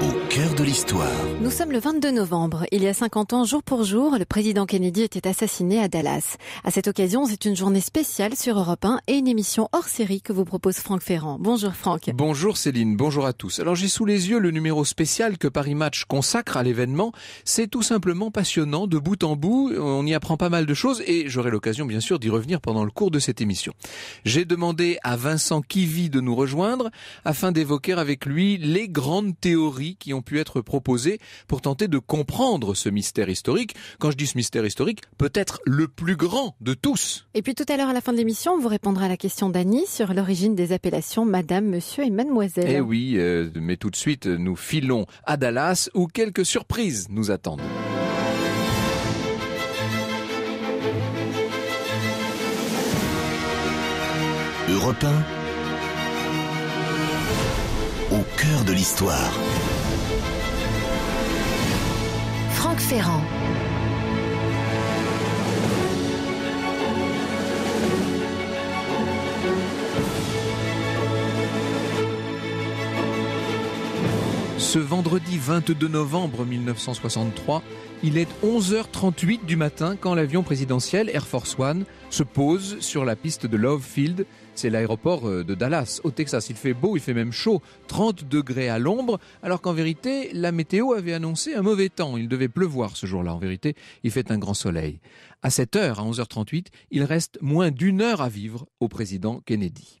au cœur de l'histoire. Nous sommes le 22 novembre. Il y a 50 ans, jour pour jour, le président Kennedy était assassiné à Dallas. À cette occasion, c'est une journée spéciale sur Europe 1 et une émission hors série que vous propose Franck Ferrand. Bonjour Franck. Bonjour Céline, bonjour à tous. Alors j'ai sous les yeux le numéro spécial que Paris Match consacre à l'événement. C'est tout simplement passionnant de bout en bout. On y apprend pas mal de choses et j'aurai l'occasion bien sûr d'y revenir pendant le cours de cette émission. J'ai demandé à Vincent Kivy de nous rejoindre afin d'évoquer avec lui les grandes théories qui ont pu être proposés pour tenter de comprendre ce mystère historique. Quand je dis ce mystère historique, peut-être le plus grand de tous. Et puis tout à l'heure, à la fin de l'émission, vous répondra à la question d'Annie sur l'origine des appellations Madame, Monsieur et Mademoiselle. Eh oui, euh, mais tout de suite, nous filons à Dallas où quelques surprises nous attendent. Europe au cœur de l'histoire. Franck Ferrand. Ce vendredi 22 novembre 1963, il est 11h38 du matin quand l'avion présidentiel Air Force One se pose sur la piste de Love Field. C'est l'aéroport euh, de Dallas, au Texas. Il fait beau, il fait même chaud, 30 degrés à l'ombre, alors qu'en vérité, la météo avait annoncé un mauvais temps. Il devait pleuvoir ce jour-là. En vérité, il fait un grand soleil. À 7h, à 11h38, il reste moins d'une heure à vivre au président Kennedy.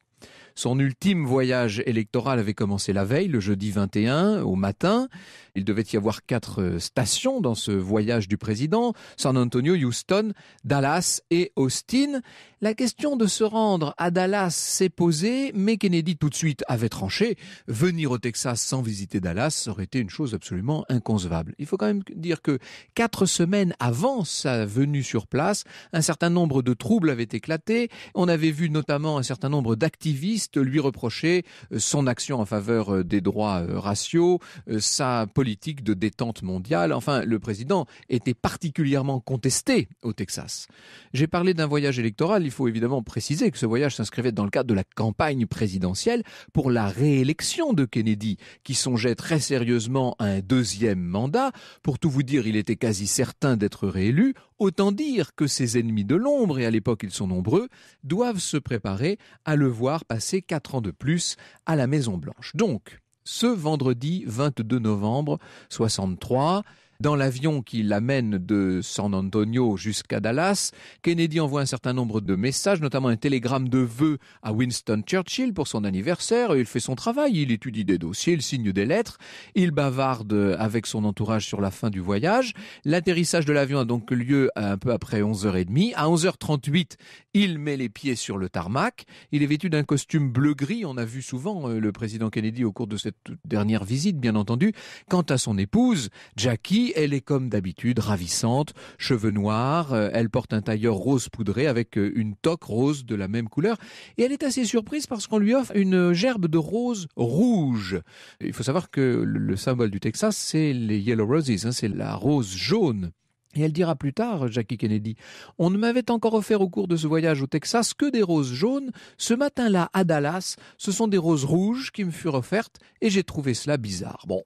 Son ultime voyage électoral avait commencé la veille, le jeudi 21, au matin. Il devait y avoir quatre stations dans ce voyage du président, San Antonio, Houston, Dallas et Austin. La question de se rendre à Dallas s'est posée, mais Kennedy tout de suite avait tranché. Venir au Texas sans visiter Dallas aurait été une chose absolument inconcevable. Il faut quand même dire que quatre semaines avant sa venue sur place, un certain nombre de troubles avaient éclaté. On avait vu notamment un certain nombre d'activistes lui reprocher euh, son action en faveur euh, des droits euh, raciaux, sa politique de détente mondiale. Enfin, le président était particulièrement contesté au Texas. J'ai parlé d'un voyage électoral. Il faut évidemment préciser que ce voyage s'inscrivait dans le cadre de la campagne présidentielle pour la réélection de Kennedy, qui songeait très sérieusement à un deuxième mandat. Pour tout vous dire, il était quasi certain d'être réélu. Autant dire que ses ennemis de l'ombre, et à l'époque ils sont nombreux, doivent se préparer à le voir passer quatre ans de plus à la Maison Blanche. Donc, ce vendredi 22 novembre 63, dans l'avion qui l'amène de San Antonio jusqu'à Dallas, Kennedy envoie un certain nombre de messages, notamment un télégramme de vœux à Winston Churchill pour son anniversaire. Il fait son travail, il étudie des dossiers, il signe des lettres, il bavarde avec son entourage sur la fin du voyage. L'atterrissage de l'avion a donc lieu un peu après 11h30. À 11h38, il met les pieds sur le tarmac. Il est vêtu d'un costume bleu-gris. On a vu souvent euh, le président Kennedy au cours de cette dernière visite, bien entendu. Quant à son épouse, Jackie, elle est comme d'habitude ravissante, cheveux noirs, euh, elle porte un tailleur rose poudré avec euh, une toque rose de la même couleur et elle est assez surprise parce qu'on lui offre une gerbe de rose rouge. Il faut savoir que le symbole du Texas, c'est les yellow roses, hein, c'est la rose jaune. Et elle dira plus tard, Jackie Kennedy, on ne m'avait encore offert au cours de ce voyage au Texas que des roses jaunes. Ce matin-là, à Dallas, ce sont des roses rouges qui me furent offertes et j'ai trouvé cela bizarre. Bon,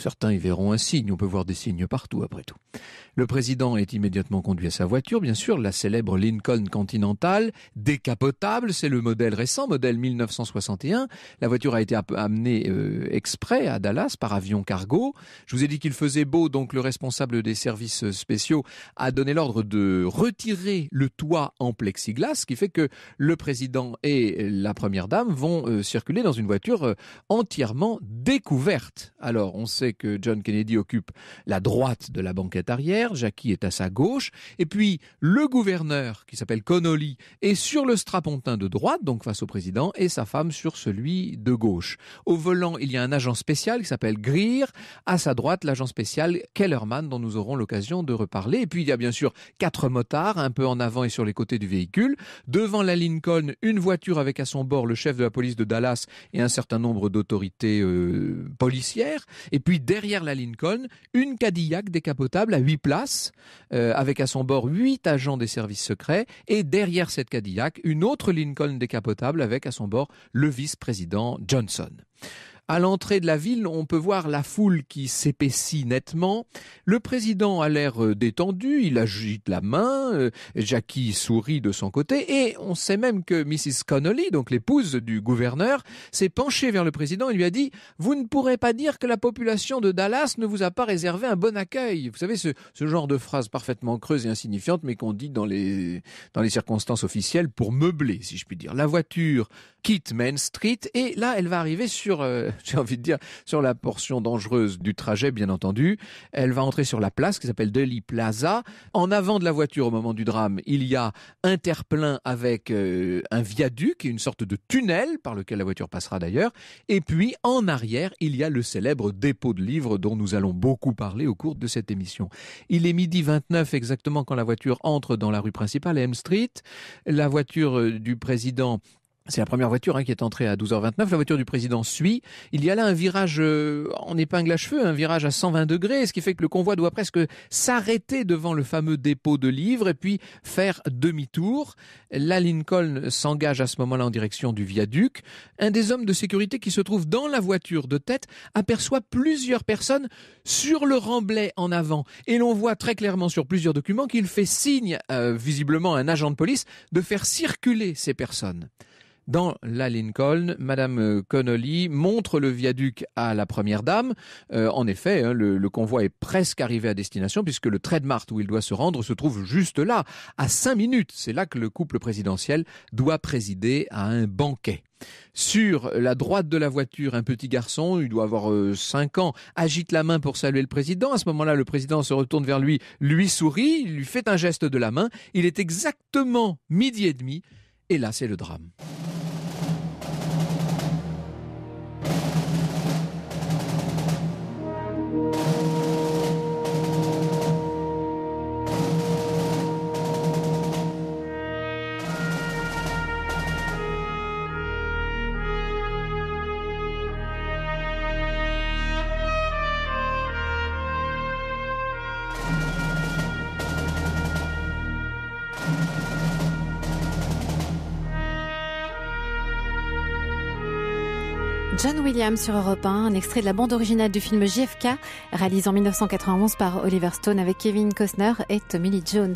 Certains y verront un signe, on peut voir des signes partout après tout. Le président est immédiatement conduit à sa voiture, bien sûr, la célèbre Lincoln Continental, décapotable, c'est le modèle récent, modèle 1961. La voiture a été amenée euh, exprès à Dallas par avion cargo. Je vous ai dit qu'il faisait beau, donc le responsable des services spéciaux a donné l'ordre de retirer le toit en plexiglas, ce qui fait que le président et la première dame vont euh, circuler dans une voiture euh, entièrement découverte. Alors, on sait que John Kennedy occupe la droite de la banquette arrière. Jackie est à sa gauche, et puis le gouverneur, qui s'appelle Connolly, est sur le strapontin de droite, donc face au président, et sa femme sur celui de gauche. Au volant, il y a un agent spécial qui s'appelle Greer, à sa droite, l'agent spécial Kellerman, dont nous aurons l'occasion de reparler, et puis il y a bien sûr quatre motards, un peu en avant et sur les côtés du véhicule, devant la Lincoln, une voiture avec à son bord le chef de la police de Dallas et un certain nombre d'autorités euh, policières, et puis derrière la Lincoln, une Cadillac décapotable à huit euh, avec à son bord huit agents des services secrets, et derrière cette Cadillac, une autre Lincoln décapotable avec à son bord le vice-président Johnson. À l'entrée de la ville, on peut voir la foule qui s'épaissit nettement. Le président a l'air euh, détendu, il agite la main, euh, Jackie sourit de son côté, et on sait même que Mrs. Connolly, donc l'épouse du gouverneur, s'est penchée vers le président et lui a dit « Vous ne pourrez pas dire que la population de Dallas ne vous a pas réservé un bon accueil ». Vous savez, ce, genre de phrase parfaitement creuse et insignifiante, mais qu'on dit dans les, dans les circonstances officielles pour meubler, si je puis dire. La voiture quitte Main Street, et là, elle va arriver sur... Euh, j'ai envie de dire, sur la portion dangereuse du trajet, bien entendu. Elle va entrer sur la place qui s'appelle Delhi Plaza. En avant de la voiture, au moment du drame, il y a un terre avec euh, un viaduc et une sorte de tunnel par lequel la voiture passera d'ailleurs. Et puis, en arrière, il y a le célèbre dépôt de livres dont nous allons beaucoup parler au cours de cette émission. Il est midi 29 exactement quand la voiture entre dans la rue principale, M Street. La voiture euh, du président c'est la première voiture hein, qui est entrée à 12h29. La voiture du président suit. Il y a là un virage euh, en épingle à cheveux, un virage à 120 degrés, ce qui fait que le convoi doit presque s'arrêter devant le fameux dépôt de livres et puis faire demi-tour. La Lincoln s'engage à ce moment-là en direction du viaduc. Un des hommes de sécurité qui se trouve dans la voiture de tête aperçoit plusieurs personnes sur le remblai en avant. Et l'on voit très clairement sur plusieurs documents qu'il fait signe, euh, visiblement à un agent de police, de faire circuler ces personnes. Dans la Lincoln, Madame euh, Connolly montre le viaduc à la Première Dame. Euh, en effet, hein, le, convoi est presque arrivé à destination puisque le trait de où il doit se rendre se trouve juste là, à cinq minutes. C'est là que le couple présidentiel doit présider à un banquet. Sur la droite de la voiture, un petit garçon, il doit avoir euh, cinq 5 ans, agite la main pour saluer le président. À ce moment-là, le président se retourne vers lui, lui sourit, lui fait un geste de la main. Il est exactement midi et demi, et là, c'est le drame. sur Europe 1, un extrait de la bande originale du film JFK, réalisé en 1991 par Oliver Stone avec Kevin Costner et Tommy Lee Jones.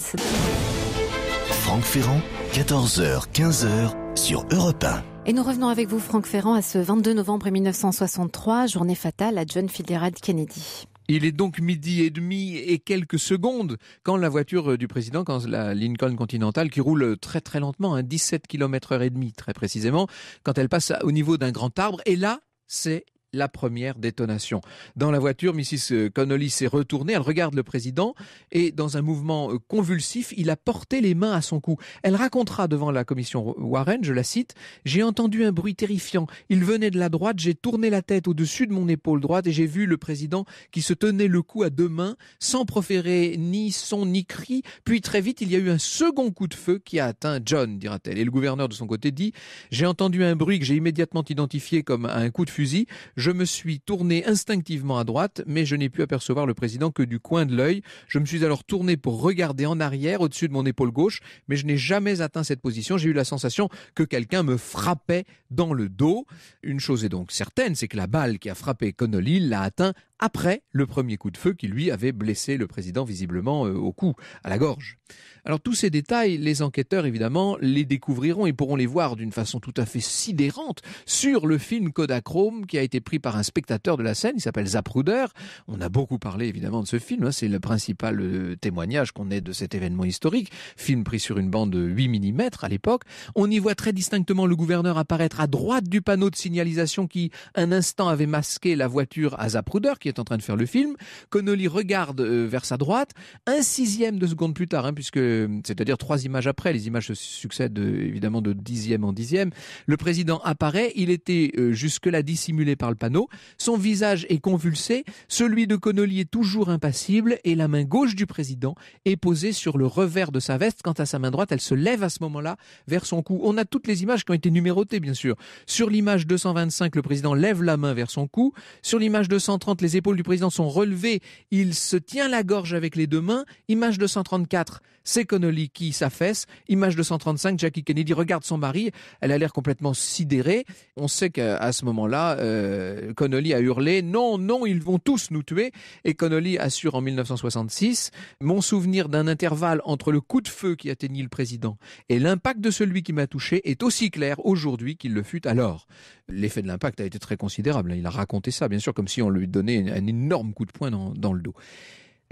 Franck Ferrand, 14h, 15h sur Europe 1. Et nous revenons avec vous, Franck Ferrand, à ce 22 novembre 1963, journée fatale à John Fitzgerald Kennedy. Il est donc midi et demi et quelques secondes quand la voiture du président, quand la Lincoln Continental, qui roule très très lentement, à 17 km h et demi très précisément, quand elle passe au niveau d'un grand arbre, et là, c'est la première détonation. Dans la voiture, Mrs. Euh, Connolly s'est retournée, elle regarde le président et dans un mouvement euh, convulsif, il a porté les mains à son cou. Elle racontera devant la commission Warren, je la cite, J'ai entendu un bruit terrifiant. Il venait de la droite, j'ai tourné la tête au-dessus de mon épaule droite et j'ai vu le président qui se tenait le cou à deux mains sans proférer ni son ni cri. Puis très vite, il y a eu un second coup de feu qui a atteint John, dira-t-elle. Et le gouverneur de son côté dit J'ai entendu un bruit que j'ai immédiatement identifié comme un coup de fusil. Je me suis tourné instinctivement à droite, mais je n'ai pu apercevoir le président que du coin de l'œil. Je me suis alors tourné pour regarder en arrière, au-dessus de mon épaule gauche, mais je n'ai jamais atteint cette position. J'ai eu la sensation que quelqu'un me frappait dans le dos. Une chose est donc certaine, c'est que la balle qui a frappé Connolly l'a atteint après le premier coup de feu qui lui avait blessé le président visiblement euh, au cou, à la gorge. Alors tous ces détails, les enquêteurs évidemment les découvriront et pourront les voir d'une façon tout à fait sidérante sur le film Kodachrome qui a été pris par un spectateur de la scène, il s'appelle Zapruder. On a beaucoup parlé évidemment de ce film, hein. c'est le principal euh, témoignage qu'on ait de cet événement historique, film pris sur une bande de 8 mm à l'époque. On y voit très distinctement le gouverneur apparaître à droite du panneau de signalisation qui un instant avait masqué la voiture à Zapruder est en train de faire le film. Connolly regarde euh, vers sa droite, un sixième de seconde plus tard, hein, puisque c'est-à-dire trois images après, les images se succèdent euh, évidemment de dixième en dixième. Le président apparaît, il était euh, jusque-là dissimulé par le panneau, son visage est convulsé, celui de Connolly est toujours impassible et la main gauche du président est posée sur le revers de sa veste. Quant à sa main droite, elle se lève à ce moment-là vers son cou. On a toutes les images qui ont été numérotées, bien sûr. Sur l'image 225, le président lève la main vers son cou. Sur l'image 230, les les épaules du président sont relevées. Il se tient la gorge avec les deux mains. Image 234, c'est Connolly qui s'affaisse. Image 235, Jackie Kennedy regarde son mari. Elle a l'air complètement sidérée. On sait qu'à ce moment-là, euh, Connolly a hurlé Non, non, ils vont tous nous tuer. Et Connolly assure en 1966 Mon souvenir d'un intervalle entre le coup de feu qui atteignit le président et l'impact de celui qui m'a touché est aussi clair aujourd'hui qu'il le fut alors. L'effet de l'impact a été très considérable. Hein. Il a raconté ça, bien sûr, comme si on lui donnait un énorme coup de poing dans, dans le dos.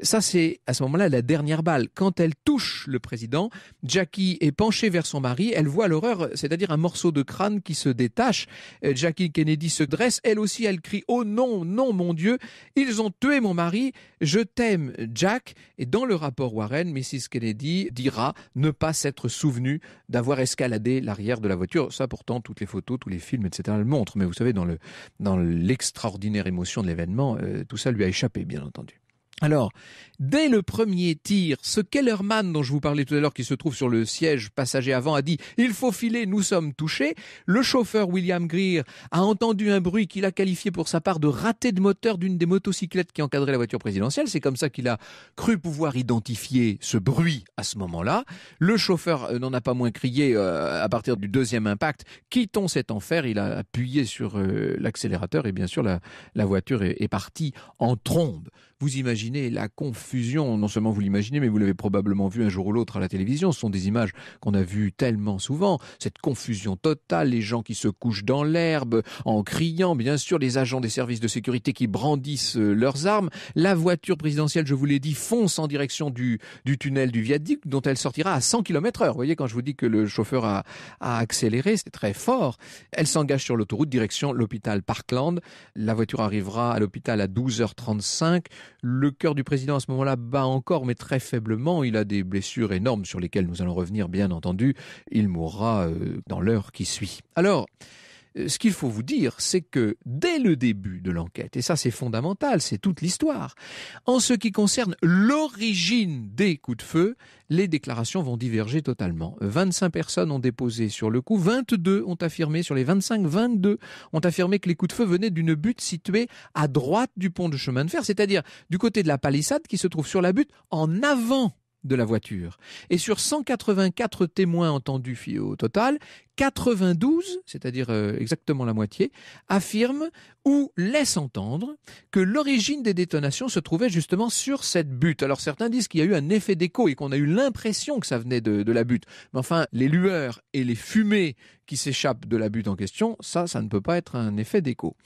Ça, c'est à ce moment-là la dernière balle. Quand elle touche le président, Jackie est penchée vers son mari, elle voit l'horreur, c'est-à-dire un morceau de crâne qui se détache. Euh, Jackie Kennedy se dresse, elle aussi, elle crie ⁇ Oh non, non, mon Dieu, ils ont tué mon mari, je t'aime, Jack ⁇ Et dans le rapport Warren, Mrs. Kennedy dira ne pas s'être souvenue d'avoir escaladé l'arrière de la voiture. Ça, pourtant, toutes les photos, tous les films, etc., le montrent. Mais vous savez, dans l'extraordinaire émotion de l'événement, euh, tout ça lui a échappé, bien entendu. Alors, dès le premier tir, ce Kellerman dont je vous parlais tout à l'heure qui se trouve sur le siège passager avant a dit « Il faut filer, nous sommes touchés ». Le chauffeur William Greer a entendu un bruit qu'il a qualifié pour sa part de raté de moteur d'une des motocyclettes qui encadrait la voiture présidentielle. C'est comme ça qu'il a cru pouvoir identifier ce bruit à ce moment-là. Le chauffeur euh, n'en a pas moins crié euh, à partir du deuxième impact « Quittons cet enfer ». Il a appuyé sur euh, l'accélérateur et bien sûr la, voiture est partie en trombe. Vous imaginez la confusion, non seulement vous l'imaginez, mais vous l'avez probablement vu un jour ou l'autre à la télévision. Ce sont des images qu'on a vues tellement souvent. Cette confusion totale, les gens qui se couchent dans l'herbe, en criant, bien sûr, les agents des services de sécurité qui brandissent euh, leurs armes. La voiture présidentielle, je vous l'ai dit, fonce en direction du, tunnel du viaduc, dont elle sortira à 100 km heure. Vous voyez, quand je vous dis que le chauffeur a, a accéléré, c'est très fort. Elle s'engage sur l'autoroute, direction l'hôpital Parkland. La voiture arrivera à l'hôpital à 12h35. Le cœur du président à ce moment-là bat encore, mais très faiblement. Il a des blessures énormes sur lesquelles nous allons revenir, bien entendu. Il mourra euh, dans l'heure qui suit. Alors, euh, ce qu'il faut vous dire, c'est que dès le début de l'enquête, et ça c'est fondamental, c'est toute l'histoire, en ce qui concerne l'origine des coups de feu, les déclarations vont diverger totalement. 25 personnes ont déposé sur le coup, 22 ont affirmé, sur les 25, 22 ont affirmé que les coups de feu venaient d'une butte située à droite du pont de chemin de fer, c'est-à-dire du côté de la palissade qui se trouve sur la butte en avant de la voiture. Et sur 184 témoins entendus au total, 92, c'est-à-dire euh, exactement la moitié, affirment ou laissent entendre que l'origine des détonations se trouvait justement sur cette butte. Alors certains disent qu'il y a eu un effet d'écho et qu'on a eu l'impression que ça venait de, de la butte. Mais enfin, les lueurs et les fumées qui s'échappent de la butte en question, ça, ça ne peut pas être un effet d'écho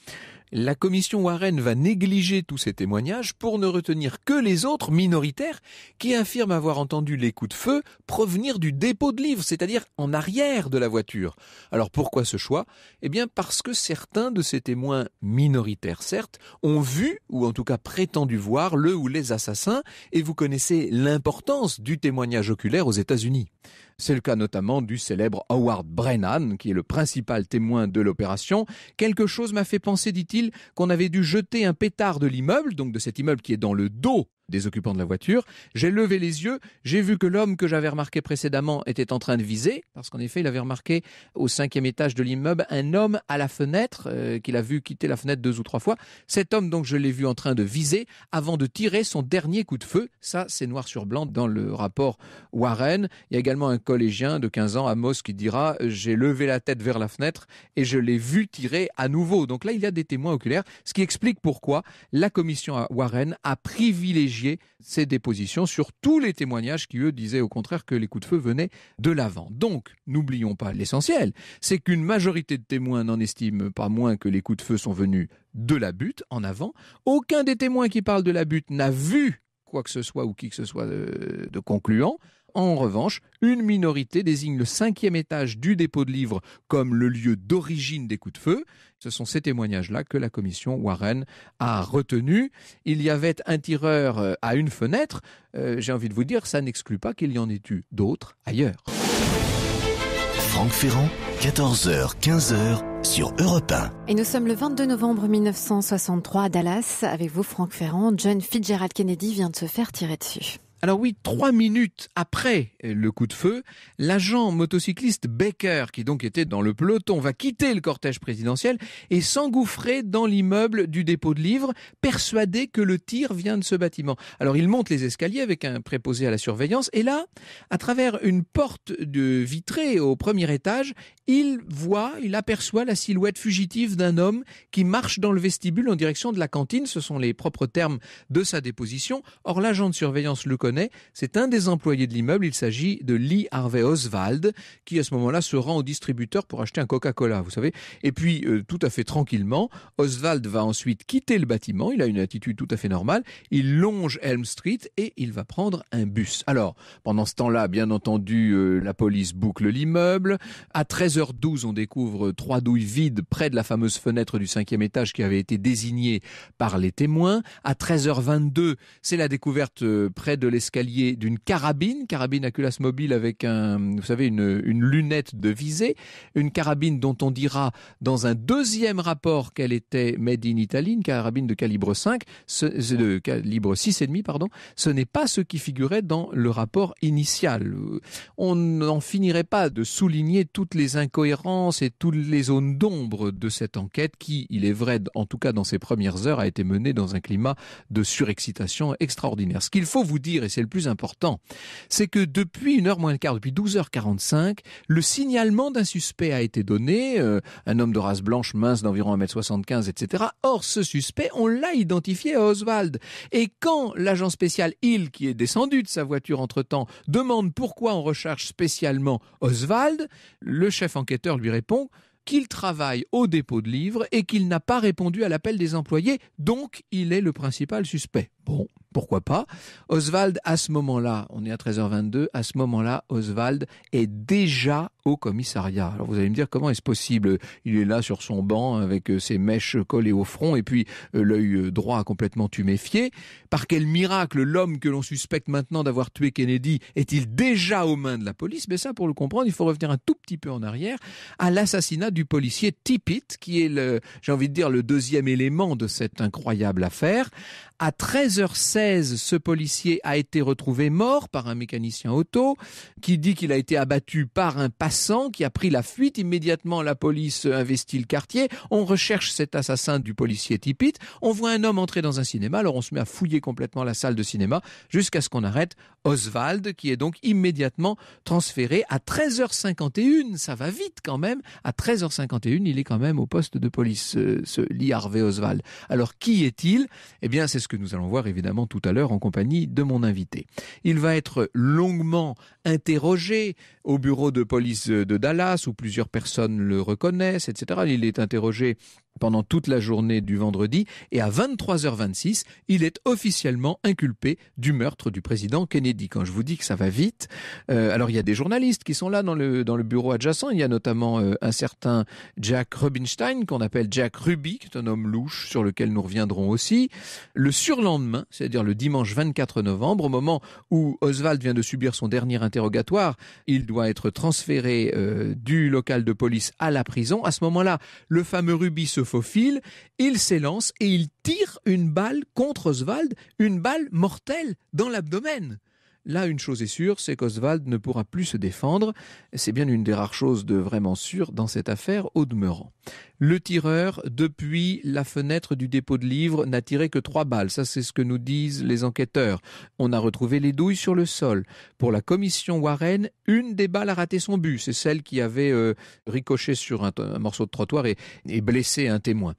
la commission Warren va négliger tous ces témoignages pour ne retenir que les autres minoritaires qui affirment avoir entendu les coups de feu provenir du dépôt de livres, c'est-à-dire en arrière de la voiture. Alors pourquoi ce choix Eh bien parce que certains de ces témoins minoritaires, certes, ont vu, ou en tout cas prétendu voir, le ou les assassins, et vous connaissez l'importance du témoignage oculaire aux États-Unis. C'est le cas notamment du célèbre Howard Brennan, qui est le principal témoin de l'opération. Quelque chose m'a fait penser, dit-il, qu'on avait dû jeter un pétard de l'immeuble, donc de cet immeuble qui est dans le dos des occupants de la voiture. J'ai levé les yeux, j'ai vu que l'homme que j'avais remarqué précédemment était en train de viser, parce qu'en effet, il avait remarqué au cinquième étage de l'immeuble un homme à la fenêtre, euh, qu'il a vu quitter la fenêtre deux ou trois fois. Cet homme, donc, je l'ai vu en train de viser avant de tirer son dernier coup de feu. Ça, c'est noir sur blanc dans le rapport Warren. Il y a également un collégien de 15 ans, à Amos, qui dira, j'ai levé la tête vers la fenêtre et je l'ai vu tirer à nouveau. Donc là, il y a des témoins oculaires, ce qui explique pourquoi la commission à Warren a privilégié ces ses dépositions sur tous les témoignages qui, eux, disaient au contraire que les coups de feu venaient de l'avant. Donc, n'oublions pas l'essentiel, c'est qu'une majorité de témoins n'en estime pas moins que les coups de feu sont venus de la butte, en avant. Aucun des témoins qui parlent de la butte n'a vu quoi que ce soit ou qui que ce soit euh, de concluant. En revanche, une minorité désigne le cinquième étage du dépôt de livres comme le lieu d'origine des coups de feu. Ce sont ces témoignages-là que la commission Warren a retenus. Il y avait un tireur euh, à une fenêtre. Euh, j'ai envie de vous dire, ça n'exclut pas qu'il y en ait eu d'autres ailleurs. Franck Ferrand, 14h, 15h sur Europe 1. Et nous sommes le 22 novembre 1963 à Dallas. Avec vous, Franck Ferrand, John Fitzgerald Kennedy vient de se faire tirer dessus. Alors oui, trois minutes après euh, le coup de feu, l'agent motocycliste Baker, qui donc était dans le peloton, va quitter le cortège présidentiel et s'engouffrer dans l'immeuble du dépôt de livres, persuadé que le tir vient de ce bâtiment. Alors il monte les escaliers avec un préposé à la surveillance et là, à travers une porte de vitrée au premier étage, il voit, il aperçoit la silhouette fugitive d'un homme qui marche dans le vestibule en direction de la cantine. Ce sont les propres termes de sa déposition. Or l'agent de surveillance le c'est un des employés de l'immeuble. Il s'agit de Lee Harvey Oswald, qui à ce moment-là se rend au distributeur pour acheter un Coca-Cola, vous savez. Et puis, euh, tout à fait tranquillement, Oswald va ensuite quitter le bâtiment. Il a une attitude tout à fait normale. Il longe Elm Street et il va prendre un bus. Alors, pendant ce temps-là, bien entendu, euh, la police boucle l'immeuble. À 13h12, on découvre trois douilles vides près de la fameuse fenêtre du cinquième étage qui avait été désignée par les témoins. À 13h22, c'est la découverte euh, près de escalier d'une carabine, carabine à culasse mobile avec un, vous savez, une, lunette de visée, une carabine dont on dira dans un deuxième rapport qu'elle était made in Italy, une carabine de calibre 5, de calibre 6,5, pardon, ce n'est pas ce qui figurait dans le rapport initial. On n'en finirait pas de souligner toutes les incohérences et toutes les zones d'ombre de cette enquête qui, il est vrai, en tout cas dans ses premières heures, a été menée dans un climat de surexcitation extraordinaire. Ce qu'il faut vous dire, et c'est le plus important, c'est que depuis une heure moins le quart, depuis 12h45, le signalement d'un suspect a été donné, euh, un homme de race blanche mince d'environ 1m75, etc. Or, ce suspect, on l'a identifié à Oswald. Et quand l'agent spécial Hill, qui est descendu de sa voiture entre-temps, demande pourquoi on recherche spécialement Oswald, le chef enquêteur lui répond qu'il travaille au dépôt de livres et qu'il n'a pas répondu à l'appel des employés, donc il est le principal suspect. Bon, pourquoi pas. Oswald, à ce moment-là, on est à 13h22, à ce moment-là, Oswald est déjà au commissariat. Alors vous allez me dire comment est-ce possible Il est là sur son banc avec euh, ses mèches collées au front et puis euh, l'œil euh, droit complètement tuméfié. Par quel miracle l'homme que l'on suspecte maintenant d'avoir tué Kennedy est-il déjà aux mains de la police Mais ça, pour le comprendre, il faut revenir un tout petit peu en arrière à l'assassinat du policier Tippit, qui est, j'ai envie de dire, le deuxième élément de cette incroyable affaire. À 13h16, ce policier a été retrouvé mort par un mécanicien auto qui dit qu'il a été abattu par un passant qui a pris la fuite. Immédiatement, la police investit le quartier. On recherche cet assassin du policier Tipit. On voit un homme entrer dans un cinéma. Alors on se met à fouiller complètement la salle de cinéma jusqu'à ce qu'on arrête Oswald qui est donc immédiatement transféré à 13h51. Ça va vite quand même. À 13h51, il est quand même au poste de police, ce, euh, ce Lee Harvey Oswald. Alors qui est-il Eh bien, c'est ce que nous allons voir évidemment tout à l'heure en compagnie de mon invité. Il va être longuement interrogé au bureau de police de Dallas où plusieurs personnes le reconnaissent, etc. Il est interrogé pendant toute la journée du vendredi et à 23h26, il est officiellement inculpé du meurtre du président Kennedy. Quand je vous dis que ça va vite, euh, alors il y a des journalistes qui sont là dans le, dans le bureau adjacent, il y a notamment euh, un certain Jack Rubinstein qu'on appelle Jack Ruby, qui est un homme louche sur lequel nous reviendrons aussi. Le surlendemain, c'est-à-dire le dimanche 24 novembre, au moment où Oswald vient de subir son dernier interrogatoire, il doit être transféré euh, du local de police à la prison. À ce moment-là, le fameux Ruby se il s'élance et il tire une balle contre Oswald, une balle mortelle dans l'abdomen. Là, une chose est sûre, c'est qu'Oswald ne pourra plus se défendre. C'est bien une des rares choses de vraiment sûre dans cette affaire, au demeurant. Le tireur, depuis la fenêtre du dépôt de livres, n'a tiré que trois balles. Ça, c'est ce que nous disent les enquêteurs. On a retrouvé les douilles sur le sol. Pour la commission Warren, une des balles a raté son but. C'est celle qui avait euh, ricoché sur un, morceau de trottoir et blessé un témoin.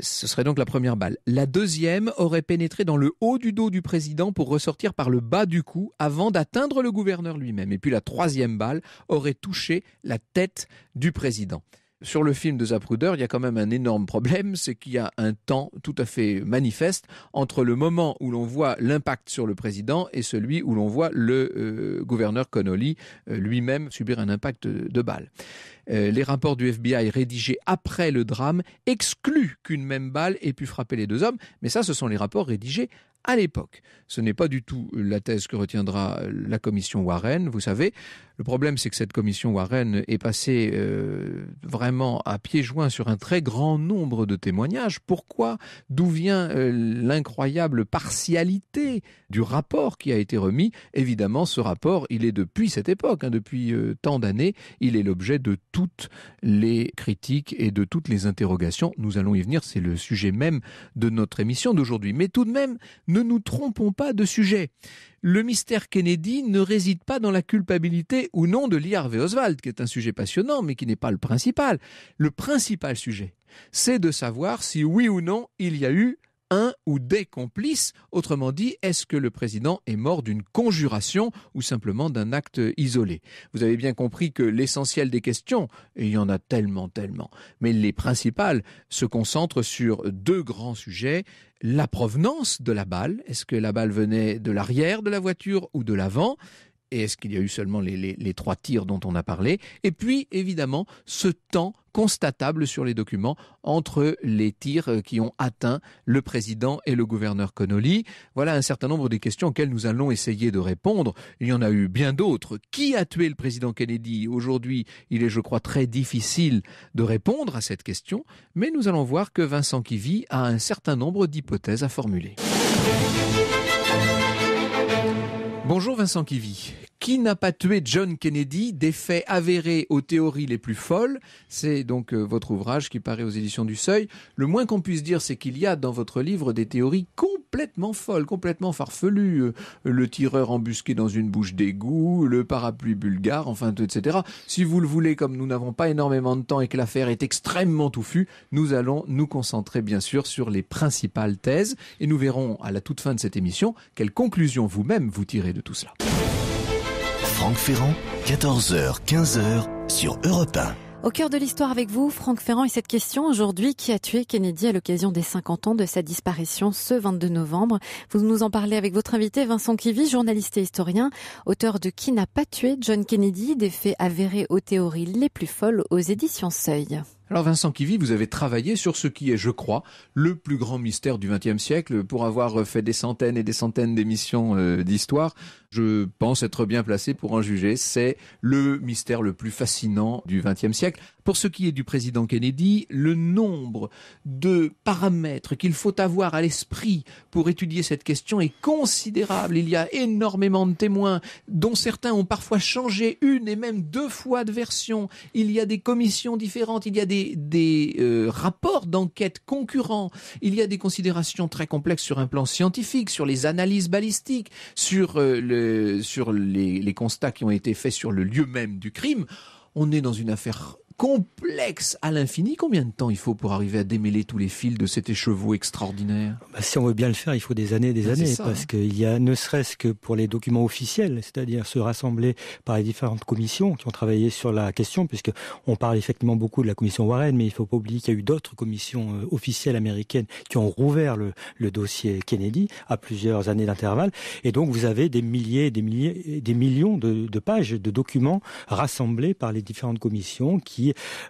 Ce serait donc la première balle. La deuxième aurait pénétré dans le haut du dos du président pour ressortir par le bas du cou avant d'atteindre le gouverneur lui-même. Et puis la troisième balle aurait touché la tête du président sur le film de Zapruder, il y a quand même un énorme problème, c'est qu'il y a un temps tout à fait manifeste entre le moment où l'on voit l'impact sur le président et celui où l'on voit le euh, gouverneur Connolly euh, lui-même subir un impact de, balle. Euh, les rapports du FBI rédigés après le drame excluent qu'une même balle ait pu frapper les deux hommes, mais ça, ce sont les rapports rédigés à l'époque. Ce n'est pas du tout la thèse que retiendra euh, la commission Warren, vous savez. Le problème, c'est que cette commission Warren est passée euh, vraiment à pied joints sur un très grand nombre de témoignages. Pourquoi D'où vient euh, l'incroyable partialité du rapport qui a été remis Évidemment, ce rapport, il est depuis cette époque, hein, depuis tant d'années, il est l'objet de toutes les critiques et de toutes les interrogations. Nous allons y venir, c'est le sujet même de notre émission d'aujourd'hui. Mais tout de même, ne nous trompons pas de sujet. Le mystère Kennedy ne réside pas dans la culpabilité ou non de Lee Harvey Oswald, qui est un sujet passionnant, mais qui n'est pas le principal. Le principal sujet, c'est de savoir si oui ou non il y a eu un ou des complices. Autrement dit, est-ce que le président est mort d'une conjuration ou simplement d'un acte isolé Vous avez bien compris que l'essentiel des questions, et il y en a tellement, tellement, mais les principales se concentrent sur deux grands sujets. La provenance de la balle, est-ce que la balle venait de l'arrière de la voiture ou de l'avant et est-ce qu'il y a eu seulement les, trois tirs dont on a parlé Et puis, évidemment, ce temps constatable sur les documents entre les tirs euh, qui ont atteint le président et le gouverneur Connolly. Voilà un certain nombre des questions auxquelles nous allons essayer de répondre. Il y en a eu bien d'autres. Qui a tué le président Kennedy Aujourd'hui, il est, je crois, très difficile de répondre à cette question, mais nous allons voir que Vincent Kivy a un certain nombre d'hypothèses à formuler. Bonjour Vincent Kivy. Qui n'a pas tué John Kennedy Des faits avérés aux théories les plus folles. C'est donc euh, votre ouvrage qui paraît aux éditions du Seuil. Le moins qu'on puisse dire, c'est qu'il y a dans votre livre des théories complètement folles, complètement farfelues. Euh, le tireur embusqué dans une bouche d'égout, le parapluie bulgare, enfin, etc. Si vous le voulez, comme nous n'avons pas énormément de temps et que l'affaire est extrêmement touffue, nous allons nous concentrer bien sûr sur les principales thèses et nous verrons à la toute fin de cette émission quelles conclusions vous-même vous tirez de tout cela. Franck Ferrand, 14h, 15h sur Europe Au cœur de l'histoire avec vous, Franck Ferrand, et cette question aujourd'hui, qui a tué Kennedy à l'occasion des 50 ans de sa disparition ce 22 novembre Vous nous en parlez avec votre invité Vincent Kivy, journaliste et historien, auteur de Qui n'a pas tué John Kennedy, des faits avérés aux théories les plus folles aux éditions Seuil. Alors Vincent Kivy, vous avez travaillé sur ce qui est, je crois, le plus grand mystère du XXe siècle. Pour avoir fait des centaines et des centaines d'émissions euh, d'histoire, je pense être bien placé pour en juger. C'est le mystère le plus fascinant du XXe siècle. Pour ce qui est du président Kennedy, le nombre de paramètres qu'il faut avoir à l'esprit pour étudier cette question est considérable. Il y a énormément de témoins, dont certains ont parfois changé une et même deux fois de version. Il y a des commissions différentes, il y a des des, euh, rapports d'enquête concurrents, il y a des considérations très complexes sur un plan scientifique, sur les analyses balistiques, sur, euh, les constats qui ont été faits sur le lieu même du crime. On est dans une affaire complexe à l'infini. Combien de temps il faut pour arriver à démêler tous les fils de cet écheveau extraordinaire bah, Si on veut bien le faire, il faut des années et des bah, années, parce hein. qu'il y a, ne serait-ce que pour les documents officiels, c'est-à-dire se rassembler par les différentes commissions qui ont travaillé sur la question, puisque on parle effectivement beaucoup de la commission Warren, mais il ne faut pas oublier qu'il y a eu d'autres commissions euh, officielles américaines qui ont rouvert le, dossier Kennedy à plusieurs années d'intervalle, et donc vous avez des milliers, des milliers, des millions de, de pages de documents rassemblés par les différentes commissions qui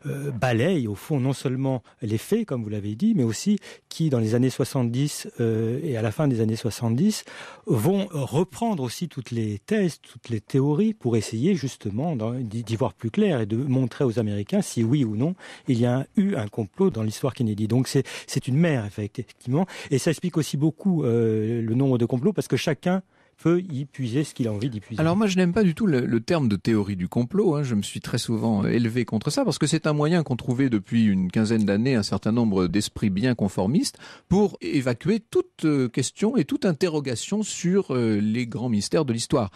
euh, balaye au fond non seulement les faits, comme vous l'avez dit, mais aussi qui, dans les années 70 euh, et à la fin des années 70, vont reprendre aussi toutes les thèses, toutes les théories pour essayer justement d'y voir plus clair et de montrer aux Américains si oui ou non il y a eu un complot dans l'histoire Kennedy. Donc c'est une mer effectivement, et ça explique aussi beaucoup euh, le nombre de complots parce que chacun peut y puiser ce qu'il a envie d'y puiser. Alors moi, je n'aime pas du tout le, terme de théorie du complot. Hein. Je me suis très souvent euh, élevé contre ça parce que c'est un moyen qu'ont trouvé depuis une quinzaine d'années un certain nombre d'esprits bien conformistes pour évacuer toute euh, question et toute interrogation sur euh, les grands mystères de l'histoire.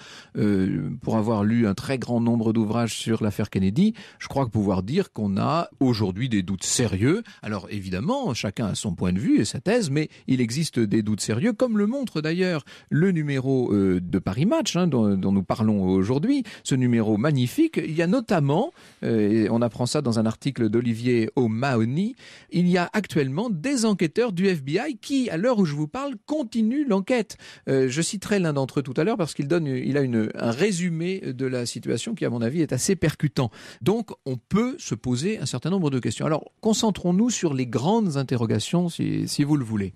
pour avoir lu un très grand nombre d'ouvrages sur l'affaire Kennedy, je crois pouvoir dire qu'on a aujourd'hui des doutes sérieux. Alors évidemment, chacun a son point de vue et sa thèse, mais il existe des doutes sérieux, comme le montre d'ailleurs le numéro euh, de Paris Match hein, dont, nous parlons aujourd'hui, ce numéro magnifique, il y a notamment, euh, et on apprend ça dans un article d'Olivier O'Mahony, il y a actuellement des enquêteurs du FBI qui, à l'heure où je vous parle, continuent l'enquête. Euh, je citerai l'un d'entre eux tout à l'heure parce qu'il donne, il a une, un résumé de la situation qui, à mon avis, est assez percutant. Donc, on peut se poser un certain nombre de questions. Alors, concentrons-nous sur les grandes interrogations, si, si vous le voulez.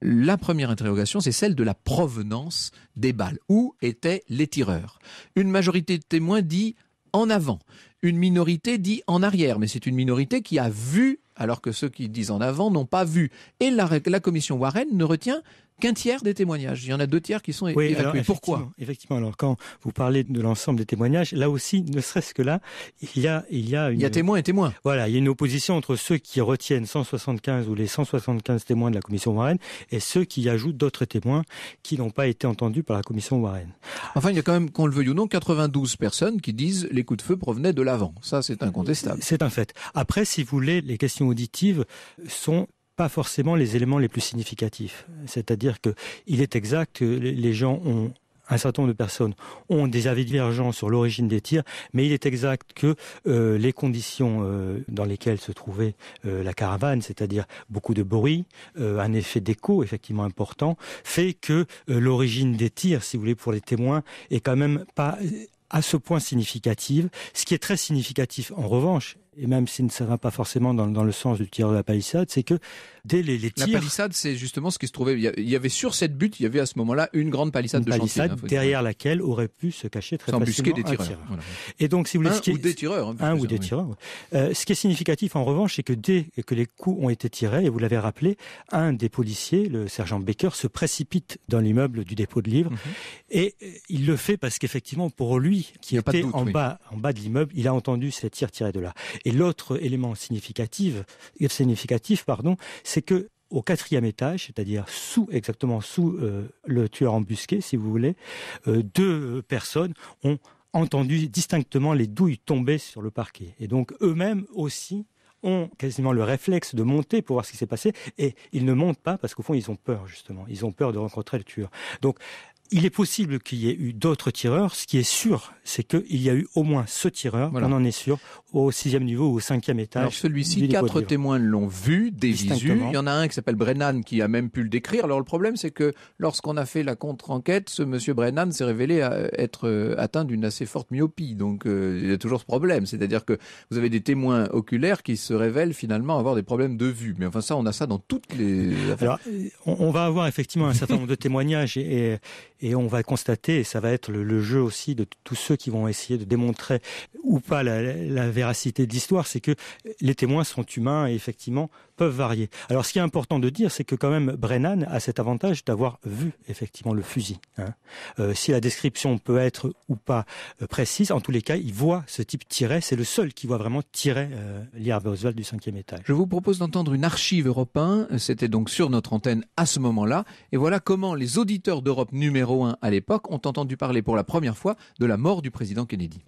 La première interrogation, c'est celle de la provenance des balles. Où étaient les tireurs Une majorité de témoins dit en avant. Une minorité dit en arrière, mais c'est une minorité qui a vu alors que ceux qui disent en avant n'ont pas vu. Et la, la commission Warren ne retient qu'un tiers des témoignages. Il y en a deux tiers qui sont évacués. Pourquoi Effectivement. Alors quand vous parlez de l'ensemble des témoignages, là aussi, ne serait-ce que là, il y a, il y a une. Il y a témoins et témoins. Voilà, il y a une opposition entre ceux qui retiennent 175 ou les 175 témoins de la commission Warren et ceux qui ajoutent d'autres témoins qui n'ont pas été entendus par la commission Warren. Enfin, il y a quand même, qu'on le veuille ou non, 92 personnes qui disent les coups de feu provenaient de l'avant. Ça, c'est incontestable. C'est un fait. Après, si vous voulez, les questions auditives sont forcément les éléments les plus significatifs. C'est-à-dire que il est exact que les gens ont un certain nombre de personnes ont des avis divergents sur l'origine des tirs, mais il est exact que euh, les conditions euh, dans lesquelles se trouvait euh, la caravane, c'est-à-dire beaucoup de bruit, un effet d'écho effectivement important, fait que l'origine des tirs, si vous voulez, pour les témoins, est quand même pas à ce point significative. Ce qui est très significatif, en revanche, et même s'il ne va pas forcément dans, le sens du tir de la palissade, c'est que dès les, les tirs... La palissade, c'est justement ce qui se trouvait... Il y avait sur cette butte, il y avait à ce moment-là une grande palissade de palissade chantier, palissade hein, derrière laquelle aurait pu se cacher très facilement des tireurs. Un tireur. Et donc, si vous voulez... Un ou des tireurs. Hein, un ou des tireurs. Euh, ce qui est significatif, en revanche, c'est que dès que les coups ont été tirés, et vous l'avez rappelé, un des policiers, le sergent Baker, se précipite dans l'immeuble du dépôt de livres. Mhm. Et euh, il le fait parce qu'effectivement, pour lui, qui était en, bas, en bas de l'immeuble, il a entendu ces tirs tirés de là. Et l'autre élément significatif, significatif pardon, c'est que au quatrième étage, c'est-à-dire sous exactement sous euh, le tueur embusqué, si vous voulez, euh, deux personnes ont entendu distinctement les douilles tomber sur le parquet. Et donc eux-mêmes aussi ont quasiment le réflexe de monter pour voir ce qui s'est passé, et ils ne montent pas parce qu'au fond ils ont peur justement, ils ont peur de rencontrer le tueur. Donc il est possible qu'il y ait eu d'autres tireurs. Ce qui est sûr, c'est qu'il y a eu au moins ce tireur, on en est sûr, au sixième niveau ou au cinquième étage. Celui-ci, quatre témoins l'ont vu, des Il y en a un qui s'appelle Brennan qui a même pu le décrire. Alors le problème, c'est que lorsqu'on a fait la contre-enquête, ce monsieur Brennan s'est révélé euh, être euh, atteint d'une assez forte myopie. Donc euh, il y a toujours ce problème. C'est-à-dire que vous avez des témoins oculaires qui se révèlent finalement avoir des problèmes de vue. Mais enfin ça, on a ça dans toutes les... on, va avoir effectivement un certain nombre de témoignages et, et, on va constater, et ça va être le, jeu aussi de tous ceux qui vont essayer de démontrer ou pas la, la vérité véracité de l'histoire, c'est que les témoins sont humains et effectivement peuvent varier. Alors ce qui est important de dire, c'est que quand même Brennan a cet avantage d'avoir vu effectivement le fusil. Hein. Euh, si la description peut être ou pas euh, précise, en tous les cas, il voit ce type tirer. C'est le seul qui voit vraiment tirer euh, Oswald du cinquième étage. Je vous propose d'entendre une archive Europe 1. C'était donc sur notre antenne à ce moment-là. Et voilà comment les auditeurs d'Europe numéro 1 à l'époque ont entendu parler pour la première fois de la mort du président Kennedy.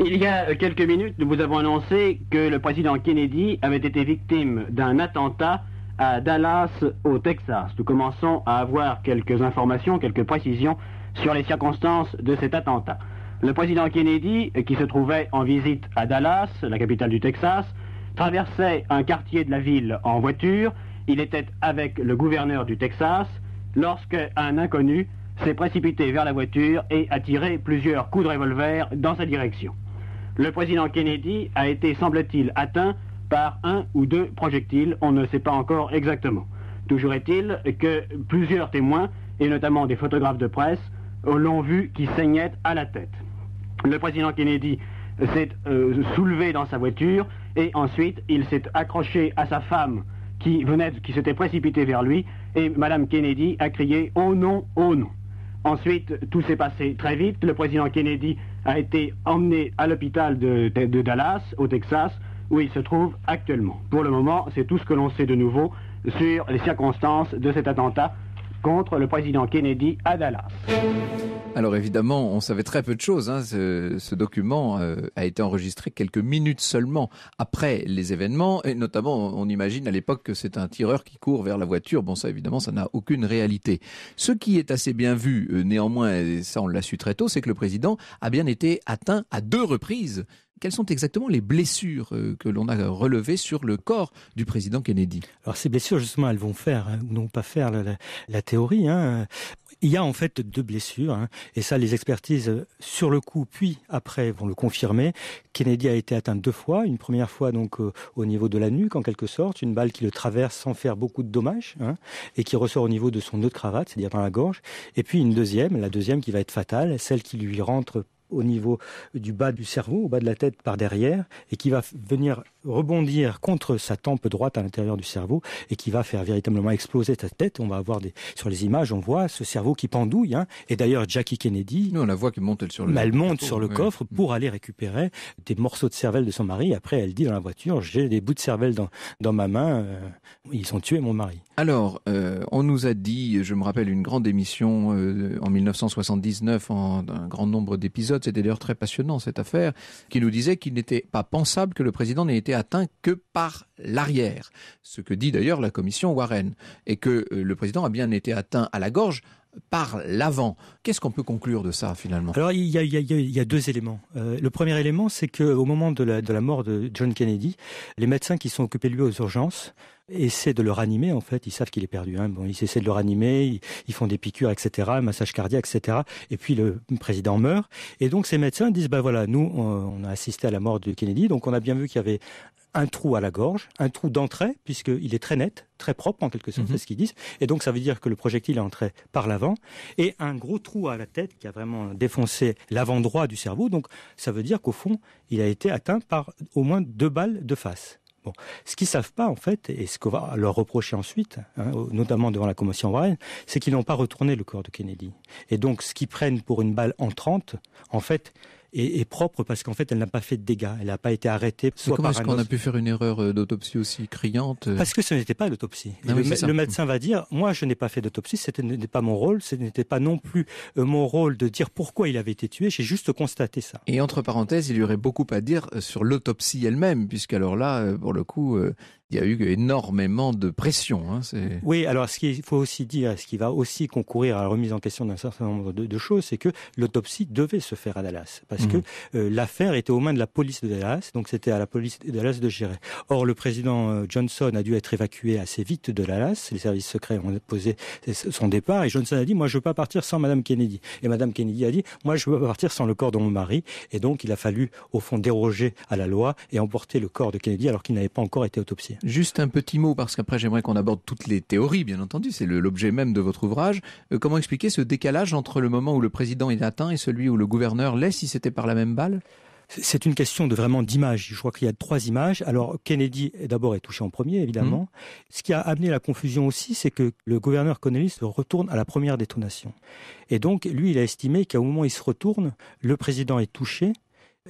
Il y a quelques minutes, nous vous avons annoncé que le président Kennedy avait été victime d'un attentat à Dallas, au Texas. Nous commençons à avoir quelques informations, quelques précisions sur les circonstances de cet attentat. Le président Kennedy, qui se trouvait en visite à Dallas, la capitale du Texas, traversait un quartier de la ville en voiture. Il était avec le gouverneur du Texas lorsque un inconnu s'est précipité vers la voiture et a tiré plusieurs coups de revolver dans sa direction le président Kennedy a été, semble-t-il, atteint par un ou deux projectiles, on ne sait pas encore exactement. Toujours est-il que plusieurs témoins, et notamment des photographes de presse, l'ont vu qui saignait à la tête. Le président Kennedy s'est euh, soulevé dans sa voiture et ensuite il s'est accroché à sa femme qui venait, qui s'était précipitée vers lui et Madame Kennedy a crié Oh non, oh non. Ensuite, tout s'est passé très vite. Le président Kennedy a été emmené à l'hôpital de, Dallas, au Texas, où il se trouve actuellement. Pour le moment, c'est tout ce que l'on sait de nouveau sur les circonstances de cet attentat contre le président Kennedy à Dallas. Alors évidemment, on savait très peu de choses. Hein. Ce, document euh, a été enregistré quelques minutes seulement après les événements, et notamment, on imagine à l'époque que c'est un tireur qui court vers la voiture. Bon, ça évidemment, ça n'a aucune réalité. Ce qui est assez bien vu, euh, néanmoins, et ça on l'a su très tôt, c'est que le président a bien été atteint à deux reprises quelles sont exactement les blessures euh, que l'on a relevées sur le corps du président Kennedy Alors ces blessures, justement, elles vont faire ou hein, non pas faire la, théorie. Hein. Il y a en fait deux blessures, hein. et ça, les expertises sur le coup, puis après, vont le confirmer. Kennedy a été atteint deux fois, une première fois donc euh, au niveau de la nuque en quelque sorte, une balle qui le traverse sans faire beaucoup de dommages, et qui ressort au niveau de son nœud de cravate, c'est-à-dire dans la gorge, et puis une deuxième, la deuxième qui va être fatale, celle qui lui rentre au niveau du bas du cerveau, au bas de la tête par derrière, et qui va venir rebondir contre sa tempe droite à l'intérieur du cerveau et qui va faire véritablement exploser sa tête. On va avoir des sur les images, on voit ce cerveau qui pendouille. Hein. Et d'ailleurs, Jackie Kennedy, on la voit qui monte sur le, monte sur le coffre mm. pour aller récupérer des morceaux de cervelle de son mari. Après, elle dit dans la voiture, j'ai des bouts de cervelle dans ma main. Euh, ils ont tué mon mari. Alors, euh, on nous a dit, je me rappelle une grande émission euh, en 1979, en un grand nombre d'épisodes. C'était d'ailleurs très passionnant cette affaire, qui nous disait qu'il n'était pas pensable que le président n'ait été atteint que par l'arrière, ce que dit d'ailleurs la commission Warren, et que euh, le président a bien été atteint à la gorge par l'avant. Qu'est-ce qu'on peut conclure de ça finalement Alors il y, a, deux éléments. Euh, le premier élément, c'est qu'au moment de la, mort de John Kennedy, les médecins qui sont occupés lui aux urgences essaient de le ranimer en fait. Ils savent qu'il est perdu. Hein. ils essaient de le ranimer, ils, font des piqûres, etc., massage cardiaque, etc. Et puis le président meurt. Et donc ces médecins disent bah voilà, nous on, on a assisté à la mort de Kennedy, donc on a bien vu qu'il y avait un trou à la gorge, un trou d'entrée, puisqu'il est très net, très propre en quelque sorte, mhm. c'est ce qu'ils disent. Et donc ça veut dire que le projectile est entré par l'avant, et un gros trou à la tête qui a vraiment défoncé l'avant droit du cerveau. Donc ça veut dire qu'au fond, il a été atteint par au moins deux balles de face. Bon. Ce qu'ils savent pas, en fait, et ce qu'on va leur reprocher ensuite, hein, notamment devant la commotion Warren, c'est qu'ils n'ont pas retourné le corps de Kennedy. Et donc, ce qu'ils prennent pour une balle entrante, en fait, est, propre parce qu'en fait, elle n'a pas fait de dégâts, elle n'a pas été arrêtée. Soit comment est-ce qu'on a pu faire une erreur euh, d'autopsie aussi criante euh Parce que ce n'était pas l'autopsie. Ah le, médecin va dire, moi, je n'ai pas fait d'autopsie, ce n'était pas mon rôle, ce n'était pas non plus euh, mon rôle de dire pourquoi il avait été tué, j'ai juste constaté ça. Et entre parenthèses, il y aurait beaucoup à dire sur l'autopsie elle-même, puisqu'alors là, pour le coup, il y a eu énormément de pression. Hein, oui, alors ce qu'il faut aussi dire, ce qui va aussi concourir à la remise en question d'un certain nombre de, choses, c'est que l'autopsie devait se faire à Dallas, parce mhm. que euh, l'affaire était aux mains de la police de Dallas, donc c'était à la police de Dallas de gérer. Or, le président euh, Johnson a dû être évacué assez vite de Dallas, les services secrets ont posé son départ, et Johnson a dit, moi je ne veux pas partir sans Mme Kennedy. Et Mme Kennedy a dit, moi je ne veux pas partir sans le corps de mon mari, et donc il a fallu au fond déroger à la loi et emporter le corps de Kennedy alors qu'il n'avait pas encore été autopsié. Juste un petit mot, parce qu'après j'aimerais qu'on aborde toutes les théories, bien entendu, c'est l'objet même de votre ouvrage. Euh, comment expliquer ce décalage entre le moment où le président est atteint et celui où le gouverneur l'est, si c'était par la même balle c'est une question de vraiment d'image. Je crois qu'il y a trois images. Alors Kennedy d'abord est touché en premier, évidemment. Mmh. Ce qui a amené la confusion aussi, c'est que le gouverneur Connelly se retourne à la première détonation. Et donc lui, il a estimé qu'à moment où il se retourne, le président est touché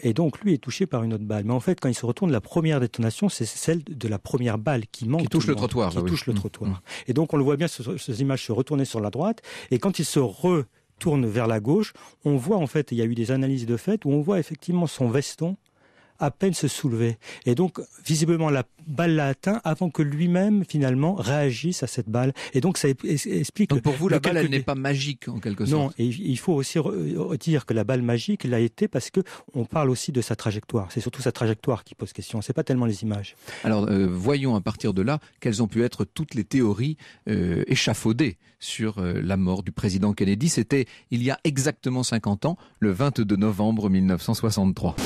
et donc, lui est touché par une autre balle. Mais en fait, quand il se retourne, la première détonation, c'est celle de la première balle qui manque. Qui touche le, trottoir. Qui bah touche le mmh, trottoir. Mmh. Et donc, on le voit bien, ces images se retourner sur la droite. Et quand il se retourne vers la gauche, on voit, en fait, il y a eu des analyses de fait où on voit effectivement son veston à peine se soulever. Et donc, visiblement, la balle l'a atteint avant que lui-même, finalement, réagisse à cette balle. Et donc, ça explique... Donc pour vous, la balle, elle n'est pas magique, en quelque sorte. Non, et il faut aussi dire que la balle magique, l'a été parce que on parle aussi de sa trajectoire. C'est surtout sa trajectoire qui pose question. Ce n'est pas tellement les images. Alors, euh, voyons à partir de là quelles ont pu être toutes les théories euh, échafaudées sur euh, la mort du président Kennedy. C'était il y a exactement 50 ans, le 22 novembre 1963.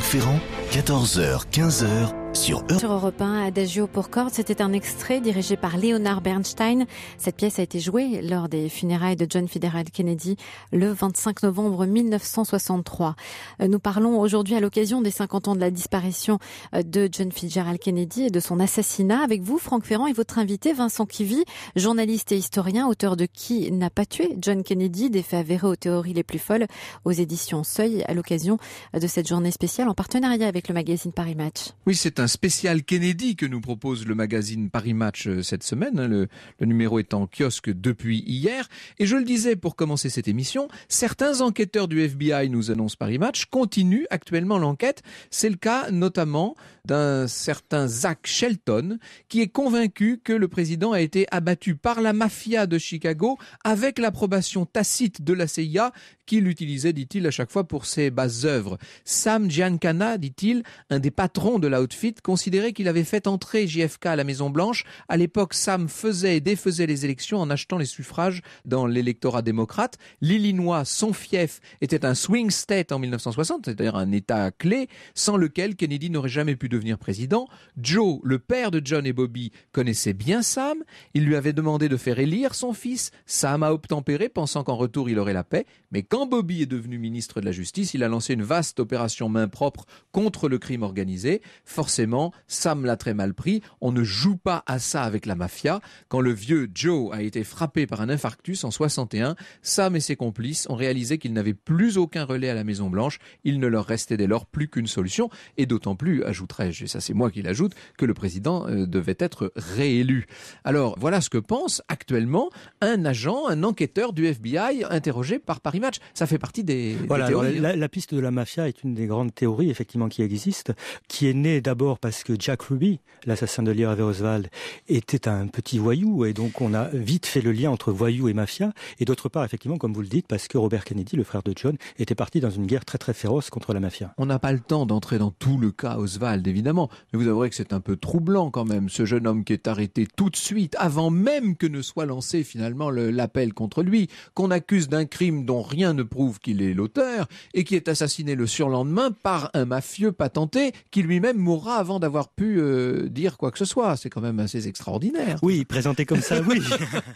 Franck Ferrand, 14h, 15h E. sur Europe. 1, Adagio pour cordes, c'était un extrait dirigé par Leonard Bernstein. Cette pièce a été jouée lors des funérailles de John Fitzgerald Kennedy le 25 novembre 1963. Euh, nous parlons aujourd'hui à l'occasion des 50 ans de la disparition euh, de John Fitzgerald Kennedy et de son assassinat avec vous, Franck Ferrand, et votre invité Vincent Kivy, journaliste et historien, auteur de Qui n'a pas tué John Kennedy, des faits avérés aux théories les plus folles aux éditions Seuil à l'occasion de cette journée spéciale en partenariat avec le magazine Paris Match. Oui, c'est un spécial Kennedy que nous propose le magazine Paris Match euh, cette semaine. Hein, le, numéro est en kiosque depuis hier. Et je le disais pour commencer cette émission, certains enquêteurs du FBI nous annoncent Paris Match, continuent actuellement l'enquête. C'est le cas notamment d'un certain Zach Shelton qui est convaincu que le président a été abattu par la mafia de Chicago avec l'approbation tacite de la CIA qu'il utilisait, dit-il, à chaque fois pour ses bases œuvres. Sam Giancana, dit-il, un des patrons de l'outfit, Considérer qu'il avait fait entrer JFK à la Maison-Blanche. À l'époque, Sam faisait et défaisait les élections en achetant les suffrages dans l'électorat démocrate. L'Illinois, son fief, était un swing state en 1960, c'est-à-dire un État clé sans lequel Kennedy n'aurait jamais pu devenir président. Joe, le père de John et Bobby, connaissait bien Sam. Il lui avait demandé de faire élire son fils. Sam a obtempéré, pensant qu'en retour, il aurait la paix. Mais quand Bobby est devenu ministre de la Justice, il a lancé une vaste opération main propre contre le crime organisé. Forcément, Sam l'a très mal pris. On ne joue pas à ça avec la mafia. Quand le vieux Joe a été frappé par un infarctus en 61, Sam et ses complices ont réalisé qu'ils n'avaient plus aucun relais à la Maison Blanche. Il ne leur restait dès lors plus qu'une solution. Et d'autant plus, ajouterai-je, et ça c'est moi qui l'ajoute, que le président euh, devait être réélu. Alors voilà ce que pense actuellement un agent, un enquêteur du FBI interrogé par Paris Match. Ça fait partie des, La, hein. la, piste de la mafia est une des grandes théories effectivement qui existe, qui est née d'abord parce que Jack Ruby, l'assassin de Lee Harvey Oswald, était un petit voyou et donc on a vite fait le lien entre voyou et mafia. Et d'autre part, effectivement, comme vous le dites, parce que Robert Kennedy, le frère de John, était parti dans une guerre très très féroce contre la mafia. On n'a pas le temps d'entrer dans tout le cas Oswald, évidemment, mais vous avouerez que c'est un peu troublant quand même, ce jeune homme qui est arrêté tout de suite, avant même que ne soit lancé finalement l'appel contre lui, qu'on accuse d'un crime dont rien ne prouve qu'il est l'auteur et qui est assassiné le surlendemain par un mafieux patenté qui lui-même mourra avant d'avoir pu euh, dire quoi que ce soit. C'est quand même assez extraordinaire. Oui, présenté comme ça, oui.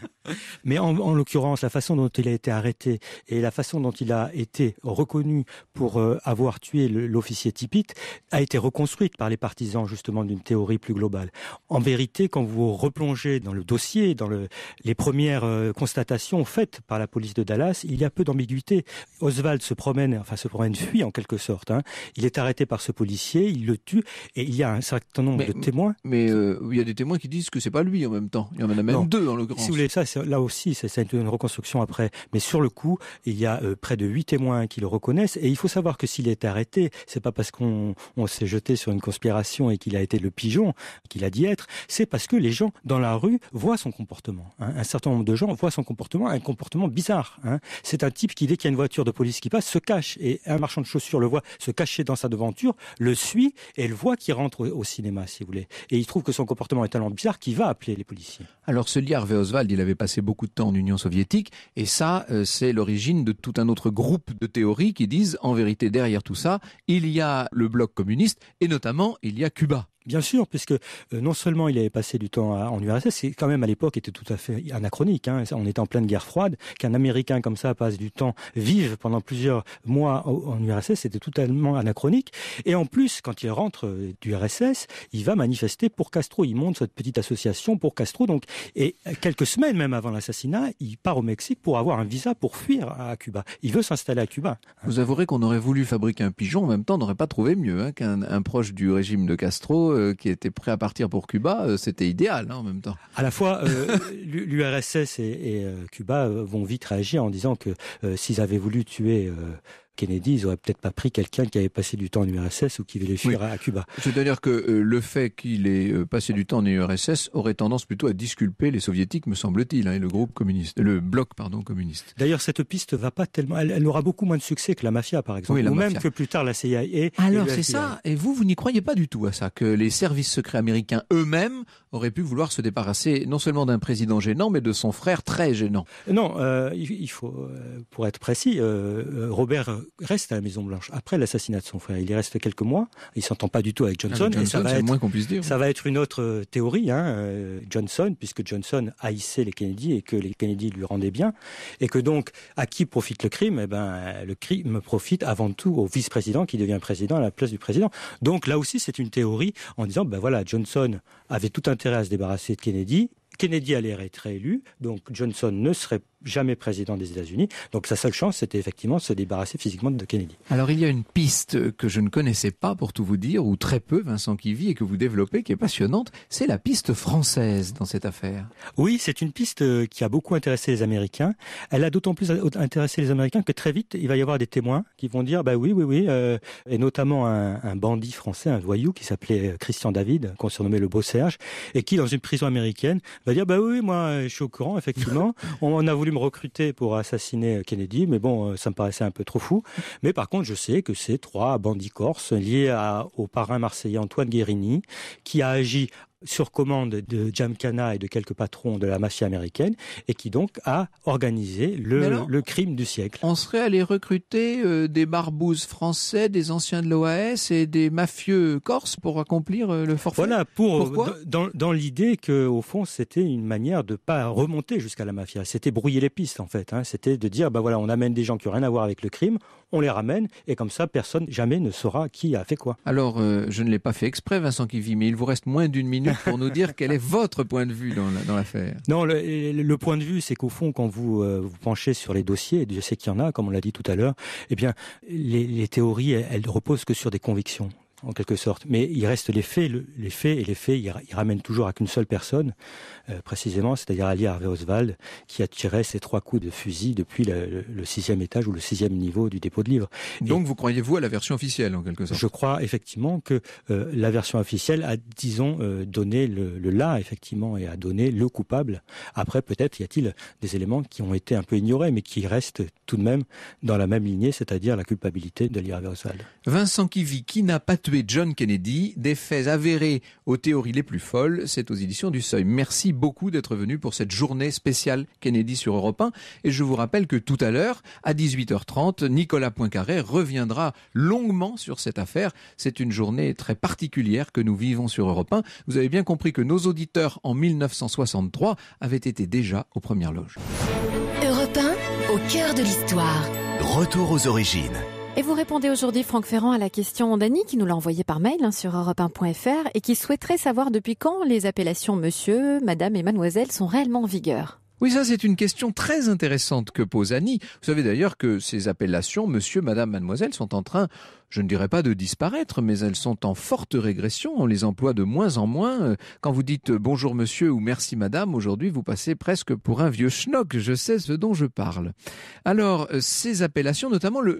Mais en, l'occurrence, la façon dont il a été arrêté et la façon dont il a été reconnu pour euh, avoir tué l'officier Tipit a été reconstruite par les partisans justement d'une théorie plus globale. En vérité, quand vous replongez dans le dossier, dans le, les premières euh, constatations faites par la police de Dallas, il y a peu d'ambiguïté. Oswald se promène, enfin se promène, fuit en quelque sorte. Hein. Il est arrêté par ce policier, il le tue et il y a un certain nombre de témoins. Mais euh, il y a des témoins qui disent que c'est pas lui en même temps. Il y en a même deux en l'occurrence. Si vous voulez, ça, là aussi, c'est une reconstruction après. Mais sur le coup, il y a euh, près de huit témoins qui le reconnaissent. Et il faut savoir que s'il est arrêté, c'est pas parce qu'on s'est jeté sur une conspiration et qu'il a été le pigeon qu'il a dit être. C'est parce que les gens dans la rue voient son comportement. Hein. Un certain nombre de gens voient son comportement, un comportement bizarre. Hein. C'est un type qui, dès qu'il y a une voiture de police qui passe, se cache. Et un marchand de chaussures le voit se cacher dans sa devanture, le suit et le voit qu'il rentre au, cinéma, si vous voulez. Et il trouve que son comportement est tellement bizarre qu'il va appeler les policiers. Alors ce Liar Oswald, il avait passé beaucoup de temps en Union soviétique, et ça, euh, c'est l'origine de tout un autre groupe de théories qui disent, en vérité, derrière tout ça, il y a le bloc communiste, et notamment, il y a Cuba. Bien sûr, puisque euh, non seulement il avait passé du temps en URSS, c'est quand même à l'époque était tout à fait anachronique. Hein, on était en pleine guerre froide, qu'un Américain comme ça passe du temps vive pendant plusieurs mois en URSS, c'était totalement anachronique. Et en plus, quand il rentre euh, du RSS, il va manifester pour Castro. Il monte cette petite association pour Castro. Donc, et euh, quelques semaines même avant l'assassinat, il part au Mexique pour avoir un visa pour fuir à Cuba. Il veut s'installer à Cuba. Hein. Vous avouerez qu'on aurait voulu fabriquer un pigeon, en même temps, on n'aurait pas trouvé mieux hein, qu'un proche du régime de Castro euh, qui était prêt à partir pour Cuba, euh, c'était idéal hein, en même temps. À la fois, euh, l'URSS et Cuba vont vite réagir en disant que s'ils avaient voulu tuer Kennedy, ils auraient peut-être pas pris quelqu'un qui avait passé du temps en URSS ou qui voulait fuir à Cuba. C'est-à-dire que euh, le fait qu'il ait euh, passé du temps en URSS aurait tendance plutôt à disculper les soviétiques, me semble-t-il, hein, et le groupe communiste, le bloc pardon communiste. D'ailleurs, cette piste va pas tellement, elle, aura beaucoup moins de succès que la mafia, par exemple, ou même que plus tard la CIA. Alors c'est ça. Et vous, vous n'y croyez pas du tout à ça, que les services secrets américains eux-mêmes auraient pu vouloir se débarrasser non seulement d'un président gênant, mais de son frère très gênant. Non, euh, il faut, pour être précis, Robert reste à la Maison Blanche après l'assassinat de son frère. Il y reste quelques mois. Il s'entend pas du tout avec ah, Johnson. ça, va être, puisse dire. ça va être une autre euh, théorie. Hein, euh, Johnson, puisque Johnson haïssait les Kennedy et que les Kennedy lui rendaient bien, et que donc à qui profite le crime Eh ben, le crime profite avant tout au vice-président qui devient président à la place du président. Donc là aussi, c'est une théorie en disant ben voilà, Johnson avait tout intérêt à se débarrasser de Kennedy. Kennedy allait être réélu, donc Johnson ne serait pas jamais président des États-Unis. Donc sa seule chance, c'était effectivement de se débarrasser physiquement de Kennedy. Alors il y a une piste que je ne connaissais pas, pour tout vous dire, ou très peu, Vincent Kivy, et que vous développez, qui est passionnante, c'est la piste française dans cette affaire. Oui, c'est une piste euh, qui a beaucoup intéressé les Américains. Elle a d'autant plus intéressé les Américains que très vite, il va y avoir des témoins qui vont dire, bah oui, oui, oui, euh, et notamment un, bandit français, un voyou qui s'appelait euh, Christian David, qu'on surnommait le beau Serge, et qui, dans une prison américaine, va dire, bah oui, moi, je suis au courant, effectivement, on a voulu me recruter pour assassiner euh, Kennedy, mais bon, euh, ça me paraissait un peu trop fou. Mais par contre, je sais que c'est trois bandits corses liés au parrain marseillais Antoine Guérini, qui a agi sur commande de Jamkana et de quelques patrons de la mafia américaine, et qui donc a organisé le, crime du siècle. On serait allé recruter euh, des barbouzes français, des anciens de l'OAS et des mafieux corses pour accomplir euh, le forfait. Voilà, pour, dans, dans l'idée que, au fond, c'était une manière de pas remonter jusqu'à la mafia. C'était brouiller les pistes, en fait. Hein. C'était de dire, bah voilà, on amène des gens qui n'ont rien à voir avec le crime, on les ramène, et comme ça, personne jamais ne saura qui a fait quoi. Alors, euh, je ne l'ai pas fait exprès, Vincent Kivy, mais il vous reste moins d'une minute pour nous dire quel est votre point de vue dans l'affaire. non, le, point de vue, c'est qu'au fond, quand vous euh, vous penchez sur les dossiers, je sais qu'il y en a, comme on l'a dit tout à l'heure, eh bien, les, théories, elles, elles reposent que sur des convictions en quelque sorte. Mais il reste les faits, les faits et les faits, ils, il ramènent toujours à qu'une seule personne, euh, précisément, c'est-à-dire Ali Harvey Oswald, qui a tiré ses trois coups de fusil depuis le, sixième étage ou le sixième niveau du dépôt de livres. Donc vous croyez-vous à la version officielle, en quelque sorte Je crois effectivement que euh, la version officielle a, disons, euh, donné le, là, effectivement, et a donné le coupable. Après, peut-être y a-t-il des éléments qui ont été un peu ignorés, mais qui restent tout de même dans la même lignée, c'est-à-dire la culpabilité de Harvey Oswald. Vincent Kivy, qui n'a pas John Kennedy, des faits avérés aux théories les plus folles, c'est aux éditions du Seuil. Merci beaucoup d'être venu pour cette journée spéciale Kennedy sur Europe 1. Et je vous rappelle que tout à l'heure, à 18h30, Nicolas Poincaré reviendra longuement sur cette affaire. C'est une journée très particulière que nous vivons sur Europe 1. Vous avez bien compris que nos auditeurs en 1963 avaient été déjà aux premières loges. Europe au cœur de l'histoire. Retour aux origines. Et vous répondez aujourd'hui, Franck Ferrand, à la question d'Annie qui nous l'a envoyée par mail hein, sur europe1.fr et qui souhaiterait savoir depuis quand les appellations monsieur, madame et mademoiselle sont réellement en vigueur. Oui, ça c'est une question très intéressante que pose Annie. Vous savez d'ailleurs que ces appellations monsieur, madame, mademoiselle sont en train je ne dirais pas de disparaître, mais elles sont en forte régression. On les emploie de moins en moins. Euh, quand vous dites euh, bonjour monsieur ou merci madame, aujourd'hui vous passez presque pour un vieux schnock. Je sais ce dont je parle. Alors, euh, ces appellations, notamment le,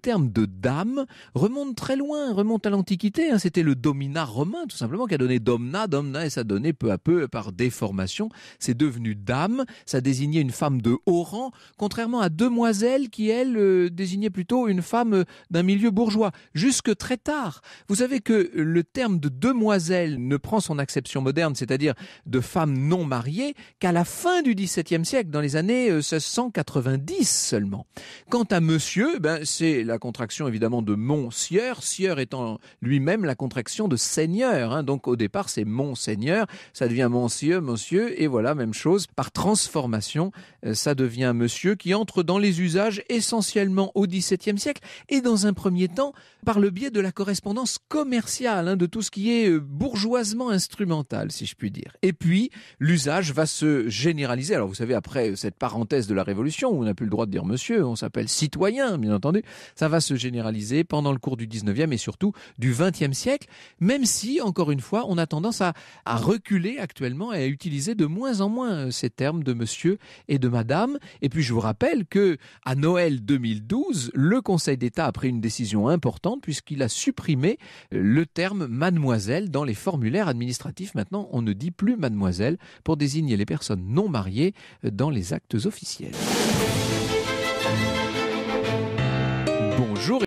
terme de dame, remonte très loin, remonte à l'Antiquité. Hein. C'était le domina romain, tout simplement, qui a donné domna, domna, et ça donnait peu à peu, par déformation, c'est devenu dame. Ça désignait une femme de haut rang, contrairement à demoiselle qui, elle, désignait plutôt une femme d'un milieu bourgeois jusque très tard. Vous savez que le terme de demoiselle ne prend son acception moderne, c'est-à-dire de femme non mariée, qu'à la fin du XVIIe siècle, dans les années 1690 euh, seulement. Quant à monsieur, eh ben, c'est la contraction évidemment de mon-sieur, sieur étant lui-même la contraction de seigneur. Hein. Donc au départ, c'est mon-seigneur, ça devient monsieur, monsieur, et voilà, même chose, par transformation, euh, ça devient monsieur qui entre dans les usages essentiellement au XVIIe siècle, et dans un premier temps, par le biais de la correspondance commerciale, hein, de tout ce qui est euh, bourgeoisement instrumental, si je puis dire. Et puis, l'usage va se généraliser. Alors, vous savez, après cette parenthèse de la Révolution, où on n'a plus le droit de dire monsieur, on s'appelle citoyen, bien entendu, ça va se généraliser pendant le cours du 19e et surtout du 20e siècle, même si, encore une fois, on a tendance à, à reculer actuellement et à utiliser de moins en moins euh, ces termes de monsieur et de madame. Et puis, je vous rappelle que, à Noël 2012, le Conseil d'État a pris une décision puisqu'il a supprimé euh, le terme mademoiselle dans les formulaires administratifs. Maintenant, on ne dit plus mademoiselle pour désigner les personnes non mariées euh, dans les actes officiels.